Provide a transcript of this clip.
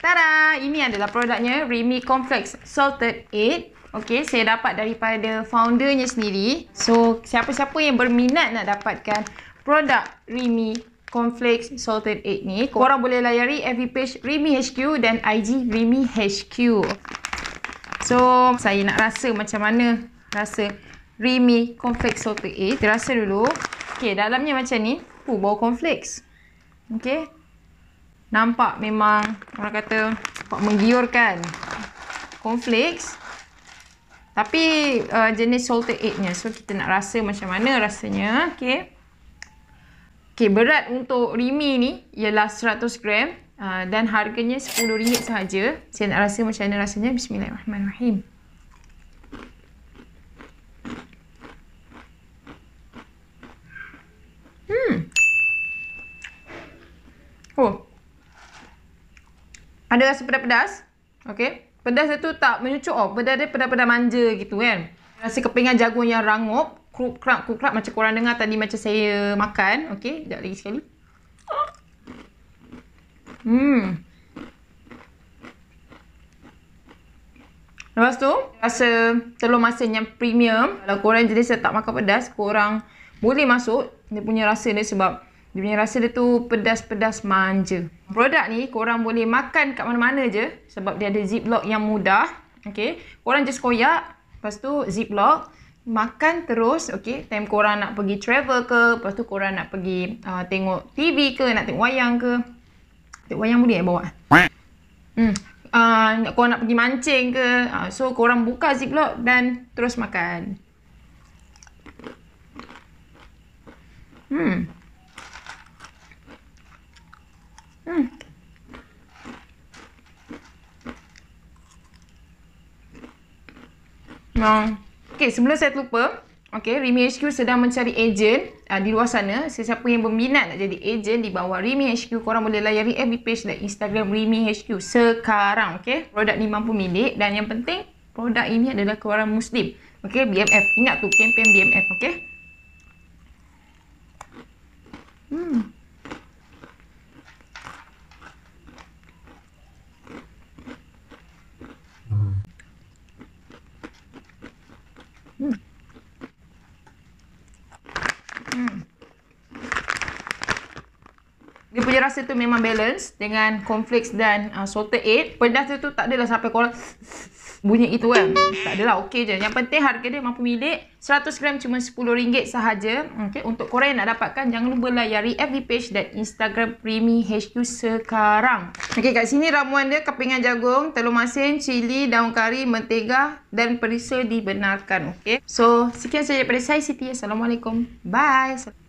Tada! Ini adalah produknya Remy Complex Salted Egg. Okay, saya dapat daripada foundernya sendiri. So, siapa-siapa yang berminat nak dapatkan produk Remy Complex Salted Egg ni, korang boleh layari every page Remy HQ dan IG Remy HQ. So, saya nak rasa macam mana rasa Remy Complex Salted Egg. Terasa dulu. Okay, dalamnya macam ni. Uh, bau conflicts. Okey, nampak memang orang kata nampak menggiurkan cornflakes tapi uh, jenis salted eggnya so kita nak rasa macam mana rasanya okey okey berat untuk rimi ni ialah 100 gram uh, dan harganya rm ringgit sahaja saya nak rasa macam mana rasanya bismillahirrahmanirrahim hmm oh ada rasa pedas-pedas. Okay. Pedas dia tu tak menyucuk. Oh. Pedas dia pedas-pedas manja gitu kan. Rasa kepingan jagung yang rangup. Kukrak-kukrak macam korang dengar tadi macam saya makan. Okay. Sekejap lagi sekali. Hmm. Lepas tu, rasa telur masin yang premium. Kalau korang jenis tak makan pedas, korang boleh masuk. Dia punya rasa dia sebab dia punya rasa dia tu pedas-pedas manja. Produk ni korang boleh makan kat mana-mana je sebab dia ada ziplock yang mudah. Okay. Korang just koyak. Lepas tu ziplock. Makan terus. Okay. Time korang nak pergi travel ke. Lepas tu korang nak pergi uh, tengok TV ke. Nak tengok wayang ke. Tengok wayang boleh eh bawa? Hmm. Uh, korang nak pergi mancing ke. Uh, so korang buka ziplock dan terus makan. Hmm. Ha. Okay, sebelum saya terlupa. Okay, Rimi HQ sedang mencari ejen uh, di luar sana. Sesiapa yang berminat nak jadi ejen di bawah Rimi HQ, korang boleh layari FB page dan Instagram Rimi HQ sekarang. Okay, produk ni mampu milik dan yang penting produk ini adalah korang Muslim. Okay, BMF. Ingat tu, kempen BMF. Okay. Hmm. 嗯。rasa tu memang balance dengan cornflakes dan uh, salted egg. Pedas dia tu tak adalah sampai korang bunyi itu kan. Tak adalah okey je. Yang penting harga dia mampu milik. 100 gram cuma RM10 sahaja. Okay. Untuk korang yang nak dapatkan, jangan lupa layari FB page dan Instagram Premi HQ sekarang. Okay, kat sini ramuan dia kepingan jagung, telur masin, cili, daun kari, mentega dan perisa dibenarkan. Okay. So, sekian saja daripada saya, Siti. Assalamualaikum. Bye.